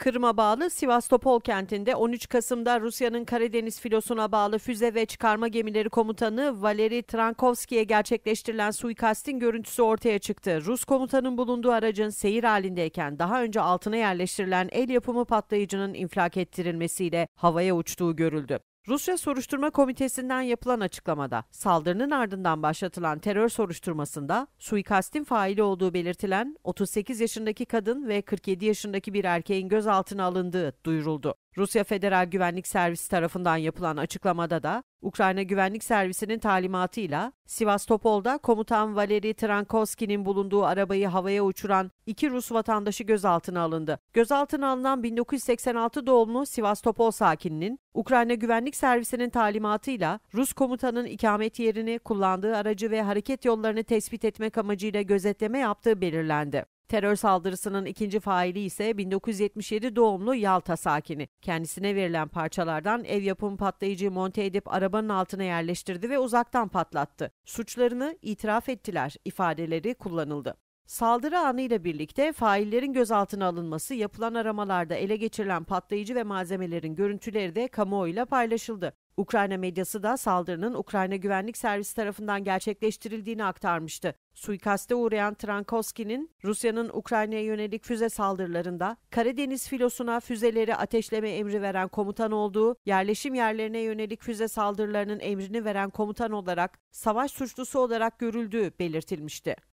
Kırım'a bağlı Sivastopol kentinde 13 Kasım'da Rusya'nın Karadeniz filosuna bağlı füze ve çıkarma gemileri komutanı Valeri Trankovski'ye gerçekleştirilen suikastin görüntüsü ortaya çıktı. Rus komutanın bulunduğu aracın seyir halindeyken daha önce altına yerleştirilen el yapımı patlayıcının infilak ettirilmesiyle havaya uçtuğu görüldü. Rusya Soruşturma Komitesi'nden yapılan açıklamada saldırının ardından başlatılan terör soruşturmasında suikastin faili olduğu belirtilen 38 yaşındaki kadın ve 47 yaşındaki bir erkeğin gözaltına alındığı duyuruldu. Rusya Federal Güvenlik Servisi tarafından yapılan açıklamada da Ukrayna Güvenlik Servisi'nin talimatıyla Sivastopol'da komutan Valeri Trankovski'nin bulunduğu arabayı havaya uçuran iki Rus vatandaşı gözaltına alındı. Gözaltına alınan 1986 doğumlu Sivastopol sakininin Ukrayna Güvenlik Servisi'nin talimatıyla Rus komutanın ikamet yerini, kullandığı aracı ve hareket yollarını tespit etmek amacıyla gözetleme yaptığı belirlendi. Terör saldırısının ikinci faili ise 1977 doğumlu Yalta sakini. Kendisine verilen parçalardan ev yapım patlayıcı monte edip arabanın altına yerleştirdi ve uzaktan patlattı. Suçlarını itiraf ettiler ifadeleri kullanıldı. Saldırı anıyla birlikte faillerin gözaltına alınması, yapılan aramalarda ele geçirilen patlayıcı ve malzemelerin görüntüleri de kamuoyuyla paylaşıldı. Ukrayna medyası da saldırının Ukrayna Güvenlik Servisi tarafından gerçekleştirildiğini aktarmıştı. Suikaste uğrayan Trankowski'nin Rusya'nın Ukrayna'ya yönelik füze saldırılarında Karadeniz filosuna füzeleri ateşleme emri veren komutan olduğu, yerleşim yerlerine yönelik füze saldırılarının emrini veren komutan olarak savaş suçlusu olarak görüldüğü belirtilmişti.